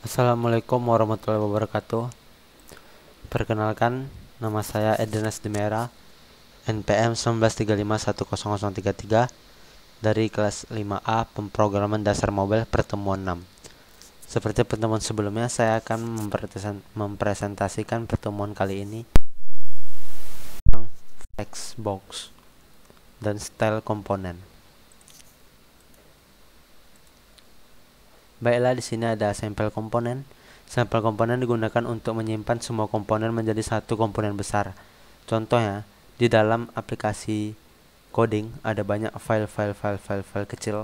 Assalamualaikum warahmatullahi wabarakatuh Perkenalkan, nama saya Edenas Demera NPM 1935-10033 Dari kelas 5A Pemrograman Dasar Mobile Pertemuan 6 Seperti pertemuan sebelumnya, saya akan mempresentasikan pertemuan kali ini Flexbox dan style komponen Baiklah, di sini ada sampel komponen. Sampel komponen digunakan untuk menyimpan semua komponen menjadi satu komponen besar. Contohnya, di dalam aplikasi coding ada banyak file-file file-file file kecil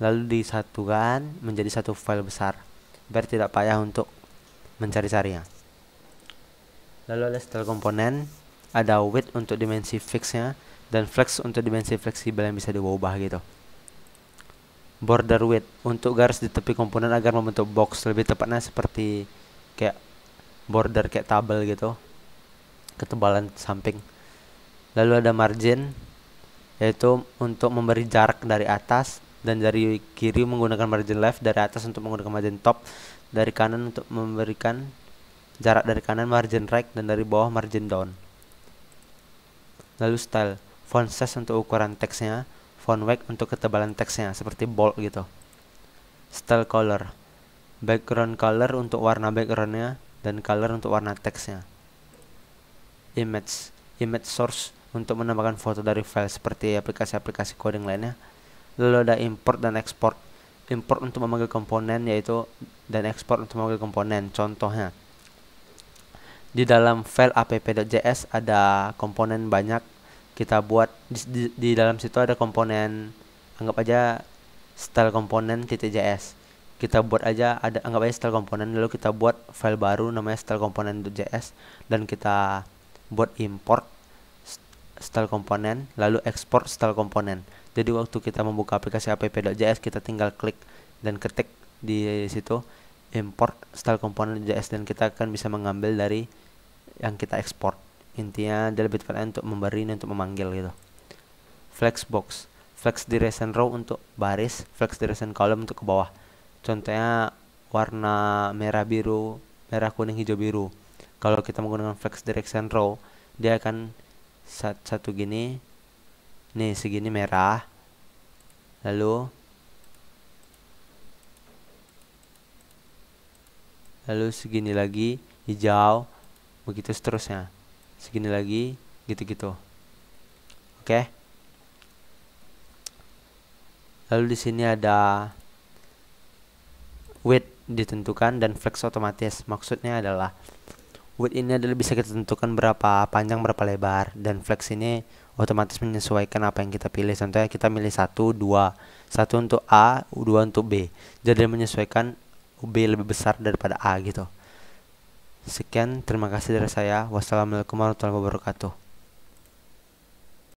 lalu disatukan menjadi satu file besar biar tidak payah untuk mencari-carinya. Lalu ada style komponen, ada width untuk dimensi fixnya dan flex untuk dimensi fleksibel yang bisa diubah gitu border width untuk garis di tepi komponen agar membentuk box lebih tepatnya seperti kayak border kayak tabel gitu ketebalan samping lalu ada margin yaitu untuk memberi jarak dari atas dan dari kiri menggunakan margin left dari atas untuk menggunakan margin top dari kanan untuk memberikan jarak dari kanan margin right dan dari bawah margin down lalu style font size untuk ukuran teksnya font weight untuk ketebalan teksnya seperti bold gitu style color background color untuk warna backgroundnya dan color untuk warna teksnya image image source untuk menambahkan foto dari file seperti aplikasi-aplikasi coding lainnya lalu ada import dan export import untuk memanggil komponen yaitu dan export untuk memanggil komponen contohnya di dalam file app.js ada komponen banyak kita buat di, di, di dalam situ ada komponen anggap aja style komponen js kita buat aja ada anggap aja style komponen lalu kita buat file baru namanya style komponen .js dan kita buat import style komponen lalu export style komponen jadi waktu kita membuka aplikasi app.js kita tinggal klik dan ketik di situ import style komponen komponen.js dan kita akan bisa mengambil dari yang kita export intinya dia lebih tepatnya untuk memberi untuk memanggil gitu flex box flex recent row untuk baris flex recent column untuk ke bawah contohnya warna merah biru merah kuning hijau biru kalau kita menggunakan flex direction row dia akan satu, satu gini nih segini merah lalu lalu segini lagi hijau begitu seterusnya segini lagi gitu-gitu oke okay. lalu di sini ada width ditentukan dan flex otomatis maksudnya adalah width ini adalah bisa kita tentukan berapa panjang berapa lebar dan flex ini otomatis menyesuaikan apa yang kita pilih contohnya kita milih satu, dua, satu untuk A, dua untuk B jadi menyesuaikan B lebih besar daripada A gitu Sekian, terima kasih dari saya. Wassalamualaikum warahmatullahi wabarakatuh.